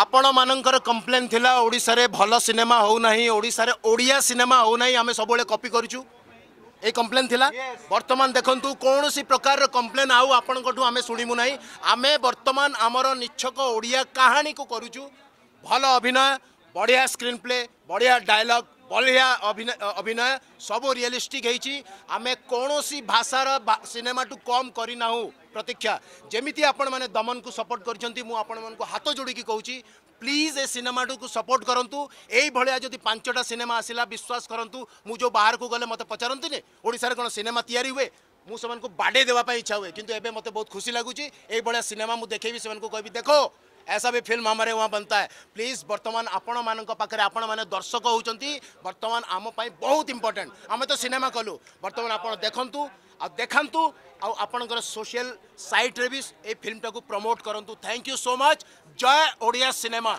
ଆପଣମାନଙ୍କର କମ୍ପ୍ଲେନ୍ ଥିଲା ଓଡ଼ିଶାରେ ଭଲ ସିନେମା ହେଉନାହିଁ ଓଡ଼ିଶାରେ ଓଡ଼ିଆ ସିନେମା ହେଉନାହିଁ ଆମେ ସବୁବେଳେ କପି କରିଛୁ এই কমপ্লেন লা বর্তমান দেখন্তু কোণী প্রকার কমপ্লেন আউ আপনার আমি শুণবু না আমি বর্তমান আমার নিচ্ছক ওড়িয়া কাহিনী করুছু ভাল অভিনয় বড়িয়া স্ক্রিন প্লে বড়িয়া ডায়লগ বঢ়িয়া অভিনয় সবু রিয়েলিষ্টিক হয়েছি আমি কৌশি ভাষার সিনেমাটু কম করে না প্রতীক্ষা যেমিতি আপন মানে দমনকু সপোর্ট করছেন মু আপন মানুষ হাত যোড়িকি কৌছি প্লিজ এ সিনেমাটুকু সপোর্ট করতু এইভাবে যদি পাঁচটা সিনেমা আসিলা বিশ্বাস করতু মু যে বাহারকু গলে মতো পচারতে ওড়শার কোণ সিনেমা তৈরি হুয়ে মু সে বাড়াই দেওয়া ইচ্ছা হুয়ে কিন্তু এবে মতো বহুত খুশি লাগুছি এইভাবে সিনেমা মু দেখেবি সে কবি দেখো ऐसा भी फिल्म हमारे वहाँ बनता है प्लीज बर्तमान आपण मान पाखे आपण मैंने दर्शक होती बर्तमान आमपाई बहुत इंपोर्टाट आम तो सिनेमा कलु बर्तमान आप देखु आ देखातु आपणकर सोशल सैट्रे भी ये फिल्म टाक प्रमोट करूँ थैंक यू सो मच जय ओडिया सिनेमा